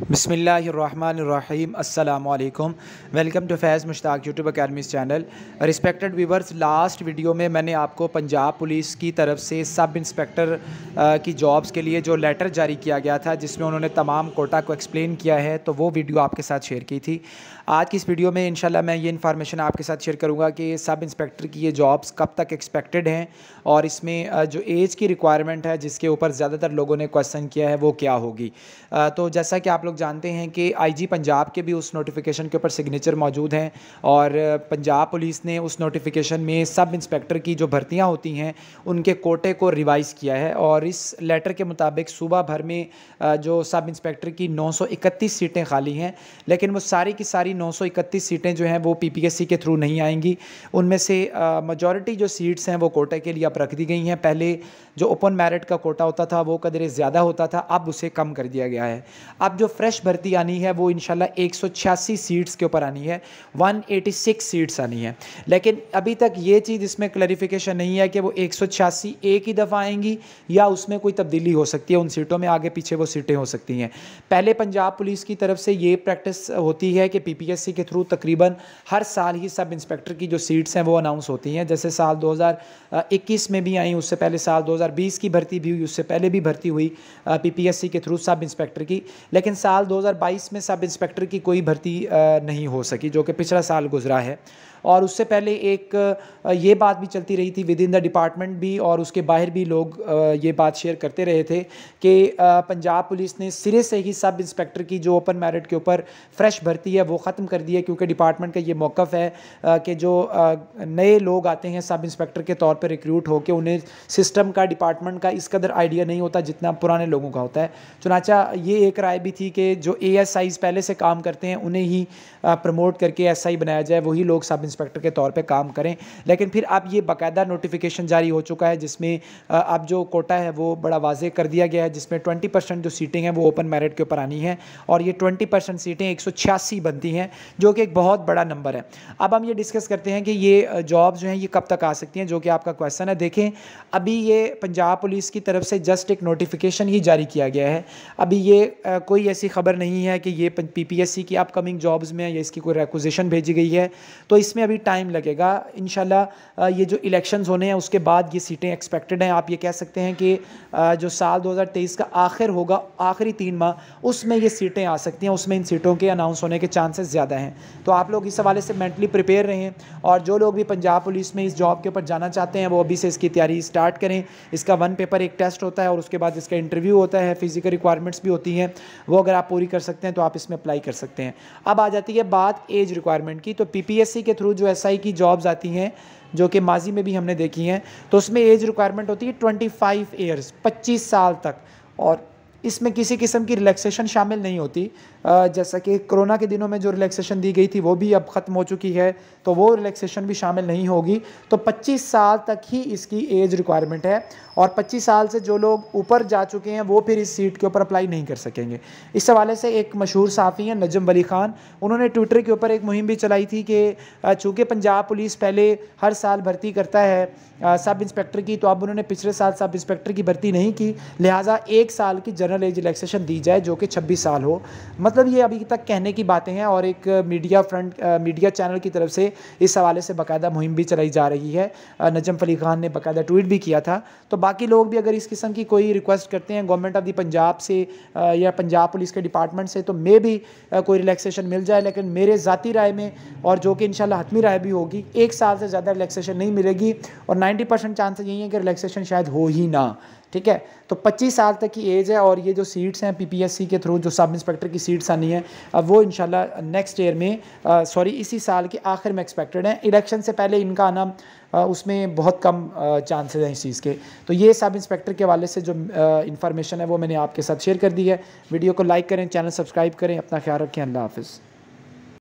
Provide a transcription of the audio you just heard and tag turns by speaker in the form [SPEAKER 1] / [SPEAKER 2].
[SPEAKER 1] बसमिलीम अल्लाम welcome to Faiz Mushtaq YouTube academies channel respected viewers last video में मैंने आपको पंजाब पुलिस की तरफ से सब इंस्पेक्टर की जॉब्स के लिए जो लेटर जारी किया गया था जिसमें उन्होंने तमाम कोटा को एक्सप्लेन किया है तो वो वीडियो आपके साथ शेयर की थी आज की इस वीडियो में इनशाला मैं ये इन्फॉर्मेशन आपके साथ शेयर करूँगा कि सब इंस्पेक्टर की ये जॉब्स कब तक एक्सपेक्टेड हैं और इसमें जो एज की रिक्वायरमेंट है जिसके ऊपर ज़्यादातर लोगों ने क्वेश्चन किया है वो क्या होगी तो जैसा कि आप लोग लोग जानते हैं कि आईजी पंजाब के भी उस नोटिफिकेशन के ऊपर सिग्नेचर मौजूद हैं और पंजाब पुलिस ने उस नोटिफिकेशन में सब इंस्पेक्टर की जो भर्तियां होती हैं उनके कोटे को रिवाइज़ किया है और इस लेटर के मुताबिक सुबह भर में जो सब इंस्पेक्टर की नौ सीटें खाली हैं लेकिन वो सारी की सारी नौ सीटें जो हैं वो पी के थ्रू नहीं आएंगी उनमें से मजॉरिटी जो सीट्स हैं वो कोटे के लिए अब रख दी गई हैं पहले जो ओपन मेरिट का कोटा होता था वो कदरे ज़्यादा होता था अब उसे कम कर दिया गया है अब जो फ्रेश भर्ती आनी है वो इनशाला एक सीट्स के ऊपर आनी है 186 सीट्स आनी है लेकिन अभी तक ये चीज़ इसमें क्लरिफिकेशन नहीं है कि वो एक एक ही दफ़ा आएंगी या उसमें कोई तब्दीली हो सकती है उन सीटों में आगे पीछे वो सीटें हो सकती हैं पहले पंजाब पुलिस की तरफ से ये प्रैक्टिस होती है कि पीपीएससी के थ्रू तकरीबन हर साल ही सब इंस्पेक्टर की जो सीट्स हैं वो अनाउंस होती हैं जैसे साल दो में भी आई उससे पहले साल दो की भर्ती भी हुई उससे पहले भी भर्ती हुई पीपीएससी के थ्रू सब इंस्पेक्टर की लेकिन साल 2022 में सब इंस्पेक्टर की कोई भर्ती नहीं हो सकी जो कि पिछला साल गुजरा है और उससे पहले एक ये बात भी चलती रही थी विद इन द डिपार्टमेंट भी और उसके बाहर भी लोग ये बात शेयर करते रहे थे कि पंजाब पुलिस ने सिरे से ही सब इंस्पेक्टर की जो ओपन मेरिट के ऊपर फ्रेश भर्ती है वो ख़त्म कर दी है क्योंकि डिपार्टमेंट का ये मौक़ है कि जो नए लोग आते हैं सब इंस्पेक्टर के तौर पर रिक्रूट होकर उन्हें सिस्टम का डिपार्टमेंट का इस कदर आइडिया नहीं होता जितना पुराने लोगों का होता है चुनाचा ये एक राय भी थी कि जो ए पहले से काम करते हैं उन्हें ही प्रमोट करके एस बनाया जाए वही लोग सब इंस्पेक्टर के तौर पर काम करें लेकिन फिर आप ये बाकायदा नोटिफिकेशन जारी हो चुका है जिसमें आप जो कोटा है वो बड़ा वाजे कर दिया गया है जिसमें ट्वेंटी परसेंट जो सीटें हैं वो ओपन मेरिट के ऊपर आनी है और ये ट्वेंटी परसेंट सीटें एक सौ छियासी बनती हैं जो कि एक बहुत बड़ा नंबर है अब हम ये डिस्कस करते हैं कि ये जॉब जो हैं ये कब तक आ सकती हैं जो कि आपका क्वेश्चन है देखें अभी ये पंजाब पुलिस की तरफ से जस्ट एक नोटिफिकेशन ही जारी किया गया है अभी ये कोई ऐसी खबर नहीं है कि ये सी की अपकमिंग जॉब्स में या इसकी कोई रेकोजेशन भेजी गई है तो इसमें इसमें अभी टाइम लगेगा इन ये जो इलेक्शंस होने हैं उसके बाद ये सीटें एक्सपेक्टेड हैं आप ये कह सकते हैं कि जो साल 2023 का आखिर होगा आखिरी तीन माह उसमें ये सीटें आ सकती हैं उसमें इन सीटों के अनाउंस होने के चांसेस ज़्यादा हैं तो आप लोग इस हवाले से मैंटली प्रिपेयर रहें और जो लोग भी पंजाब पुलिस में इस जॉब के ऊपर जाना चाहते हैं वो अभी से इसकी तैयारी स्टार्ट करें इसका वन पेपर एक टेस्ट होता है और उसके बाद इसका इंटरव्यू होता है फिज़िकल रिक्वायरमेंट्स भी होती हैं वो अगर आप पूरी कर सकते हैं तो आप इसमें अप्लाई कर सकते हैं अब आ जाती है बात एज रिक्वायरमेंट की तो पी के थ्रू थ्रू जो एस की जॉब्स आती हैं जो कि माजी में भी हमने देखी हैं तो उसमें एज रिक्वायरमेंट होती है ट्वेंटी फाइव ईयर्स पच्चीस साल तक और इसमें किसी किस्म की रिलैक्सेशन शामिल नहीं होती जैसा कि कोरोना के दिनों में जो रिलैक्सेशन दी गई थी वो भी अब ख़त्म हो चुकी है तो वो रिलैक्सेशन भी शामिल नहीं होगी तो 25 साल तक ही इसकी एज रिक्वायरमेंट है और 25 साल से जो लोग ऊपर जा चुके हैं वो फिर इस सीट के ऊपर अप्लाई नहीं कर सकेंगे इस हवाले से एक मशहूर साफ़ी हैं नजम वली ख़ान उन्होंने ट्विटर के ऊपर एक मुहिम भी चलाई थी कि चूँकि पंजाब पुलिस पहले हर साल भर्ती करता है सब इंस्पेक्टर की तो अब उन्होंने पिछले साल सब इंस्पेक्टर की भर्ती नहीं की लिहाजा एक साल की जनरल एज रिलैक्सेशन दी जाए जो कि 26 साल हो मतलब ये अभी तक कहने की बातें हैं और एक मीडिया फ्रंट मीडिया चैनल की तरफ से इस हवाले से बाकायदा मुहिम भी चलाई जा रही है नजम फली खान ने बाकायदा ट्वीट भी किया था तो बाकी लोग भी अगर इस किस्म की कोई रिक्वेस्ट करते हैं गवर्नमेंट ऑफ दी पंजाब से या पंजाब पुलिस के डिपार्टमेंट से तो मे भी कोई रिलैक्सेशन मिल जाए लेकिन मेरे ज़ाती राय में और जो कि इन हतमी राय भी होगी एक साल से ज़्यादा रिलैक्सेशन नहीं मिलेगी और नाइन्टी परसेंट चांसेस यही है कि रिलैक्सेशन शायद हो ही ना ठीक है तो 25 साल तक की एज है और ये जो सीट्स हैं पीपीएससी के थ्रू जो सब इंस्पेक्टर की सीट्स आनी है अब वो इंशाल्लाह नेक्स्ट ईयर में सॉरी uh, इसी साल के आखिर में एक्सपेक्टेड है इलेक्शन से पहले इनका आना आ, uh, उसमें बहुत कम चांसेस uh, हैं इस चीज़ के तो ये सब इंस्पेक्टर के वाले से जो इन्फॉर्मेशन है वो मैंने आपके साथ शेयर कर दी है वीडियो को लाइक करें चैनल सब्सक्राइब करें अपना ख्याल रखें अल्लाह हाफिज़